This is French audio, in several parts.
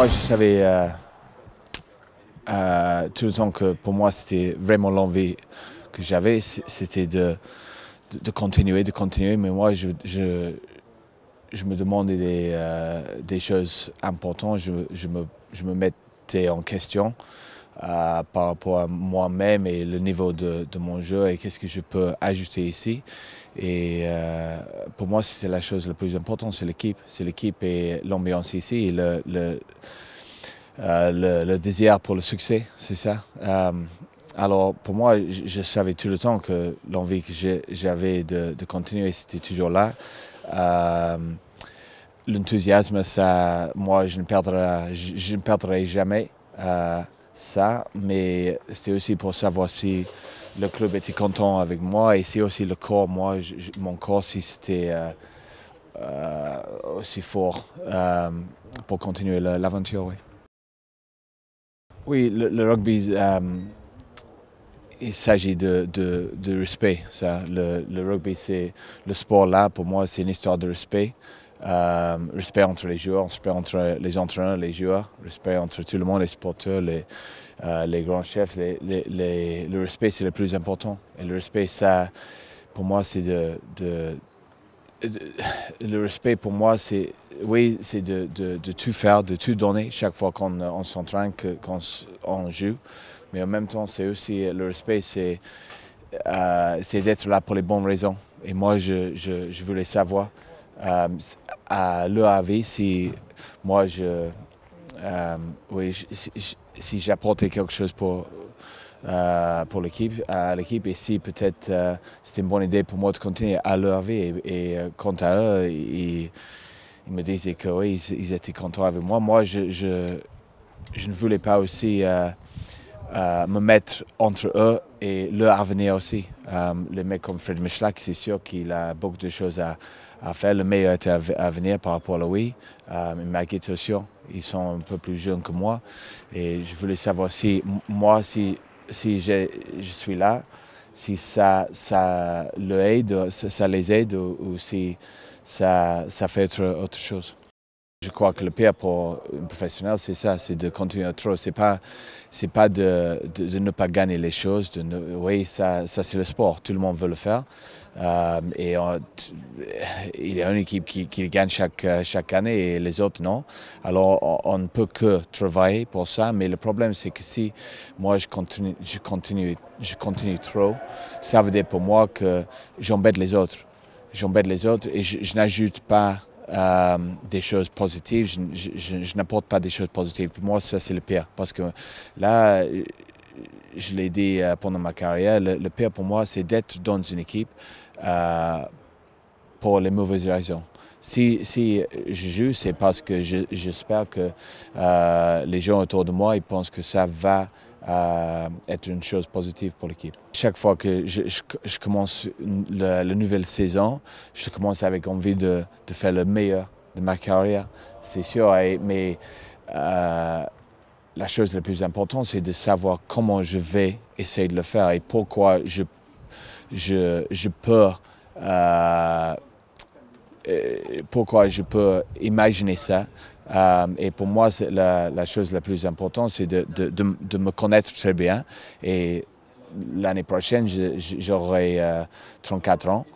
moi, je savais euh, euh, tout le temps que pour moi, c'était vraiment l'envie que j'avais, c'était de, de, continuer, de continuer. Mais moi, je, je, me demandais des, euh, choses importantes, je, me, je me mettais en question. Euh, par rapport à moi-même et le niveau de, mon jeu et qu'est-ce que je peux ajouter ici. Et euh, pour moi, c'est la chose la plus importante, c'est l'équipe. C'est l'équipe et l'ambiance ici et le, le, euh, désir pour le succès, c'est ça. Alors, pour moi, je, savais tout le temps que l'envie que j'avais de, continuer, c'était toujours là. L'enthousiasme, ça, moi, je ne perdrai, je, ne perdrai jamais ça, mais c'était aussi pour savoir si le club était content avec moi et si aussi le corps, moi, mon corps, si c'était euh, euh, aussi fort euh, pour continuer l'aventure. Oui, le, rugby, il s'agit de, respect. Ça. Le, le rugby, c'est le sport là, pour moi, c'est une histoire de respect. Euh, respect entre les joueurs, respect entre les entraîneurs, les joueurs, respect entre tout le monde, les sporteurs, euh, les, grands chefs. le respect, c'est le plus important. Et le respect, ça, pour moi, c'est de, Le respect, pour moi, c'est. Oui, c'est de, tout faire, de tout donner chaque fois qu'on s'entraîne, qu'on joue. Mais en même temps, c'est aussi. Le respect, c'est. Euh, d'être là pour les bonnes raisons. Et moi, je voulais savoir euh, à avis, si moi, je, euh, oui, si, si j'apportais quelque chose pour, euh, pour l'équipe, à l'équipe, et si peut-être euh, c'était une bonne idée pour moi de continuer à l'EAV. Et, et quant à eux, ils, me disaient que oui, ils, étaient contents avec moi. Moi, je, je, je ne voulais pas aussi euh, me mettre entre eux et leur avenir aussi. Euh, les mecs comme Fred Michlac, c'est sûr qu'il a beaucoup de choses à, faire. Le meilleur était à, venir par rapport à lui. Euh, Maggie, c'est sûr, ils sont un peu plus jeunes que moi. Et je voulais savoir si moi, si, si je suis là, si ça, ça, ça, les aide ou, si ça, ça fait autre, autre chose. Je crois que le pire pour un professionnel, c'est ça, c'est de continuer à trop. C'est pas, c'est pas de, ne pas gagner les choses. De ne, oui, ça, ça c'est le sport. Tout le monde veut le faire. Euh, et euh, il y a une équipe qui, gagne chaque, euh, chaque année et les autres non. Alors on ne peut que travailler pour ça. Mais le problème, c'est que si moi je continue, je continue, je continue trop, ça veut dire pour moi que j'embête les autres. J'embête les autres et je n'ajoute pas euh, des choses positives, je, n'apporte pas des choses positives. Pour moi, ça, c'est le pire. Parce que là, euh, je l'ai dit euh, pendant ma carrière, le, pire pour moi, c'est d'être dans une équipe pour les mauvaises raisons. Si, si je joue, c'est parce que j'espère que les gens autour de moi, ils pensent que ça va euh, être une chose positive pour l'équipe. Chaque fois que je, commence la, nouvelle saison, je commence avec envie de, de faire le meilleur de ma carrière, c'est sûr, mais euh, la chose la plus importante, c'est de savoir comment je vais essayer de le faire et pourquoi je, je, je euh, pourquoi je peux imaginer ça euh, et pour moi, la, la, chose la plus importante, c'est de, me connaître très bien. Et l'année prochaine, j'aurai 34 euh, ans.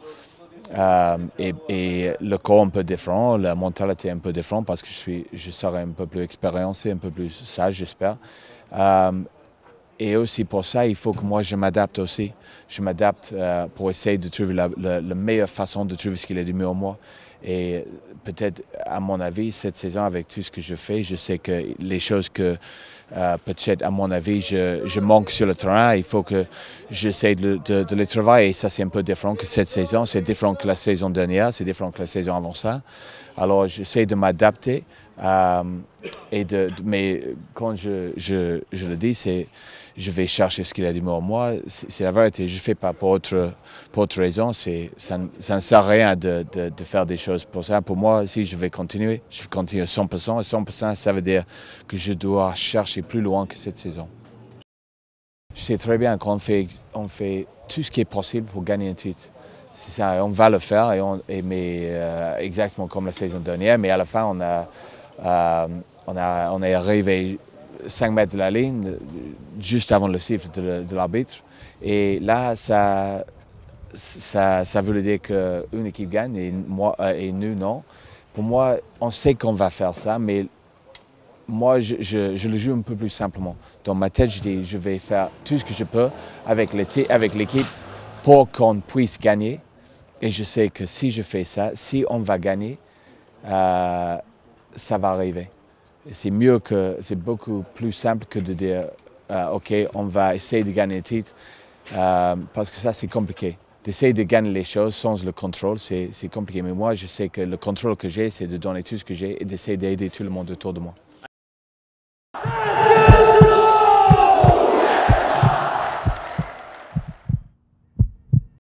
Euh, et, et, le corps un peu différent, la mentalité un peu différente parce que je, suis, je serai un peu plus expérimenté, un peu plus sage, j'espère. Et aussi pour ça, il faut que moi je m'adapte aussi. Je m'adapte euh, pour essayer de trouver la, meilleure façon de trouver ce qu'il est le de mieux en moi. Et peut-être, à mon avis, cette saison, avec tout ce que je fais, je sais que les choses que euh, peut-être, à mon avis, je, manque sur le terrain, il faut que j'essaie de, de, les travailler. Et ça, c'est un peu différent que cette saison. C'est différent que la saison dernière, c'est différent que la saison avant ça. Alors, j'essaie de m'adapter euh, et de, mais quand je, je, le dis, c'est je vais chercher ce qu'il a dit en moi. C'est la vérité. Je ne fais pas pour autre, pour raison. Ça, ça ne sert à rien de, de, faire des choses pour ça. Pour moi, si je vais continuer, je continuer à 100%. Et 100%, ça veut dire que je dois chercher plus loin que cette saison. Je sais très bien qu'on fait, on fait tout ce qui est possible pour gagner un titre. C'est ça, on va le faire, et on, et mais, euh, exactement comme la saison dernière, mais à la fin, on a euh, on, a, on est arrivé 5 mètres de la ligne, juste avant le siffle de, l'arbitre. Et là, ça, ça, ça voulait dire qu'une équipe gagne et, moi, euh, et nous, non. Pour moi, on sait qu'on va faire ça, mais moi, je, le joue un peu plus simplement. Dans ma tête, je dis, je vais faire tout ce que je peux avec l'équipe pour qu'on puisse gagner. Et je sais que si je fais ça, si on va gagner, euh, ça va arriver. C'est mieux que, c'est beaucoup plus simple que de dire, euh, OK, on va essayer de gagner le titre, euh, parce que ça, c'est compliqué. D'essayer de gagner les choses sans le contrôle, c'est compliqué. Mais moi, je sais que le contrôle que j'ai, c'est de donner tout ce que j'ai et d'essayer d'aider tout le monde autour de moi.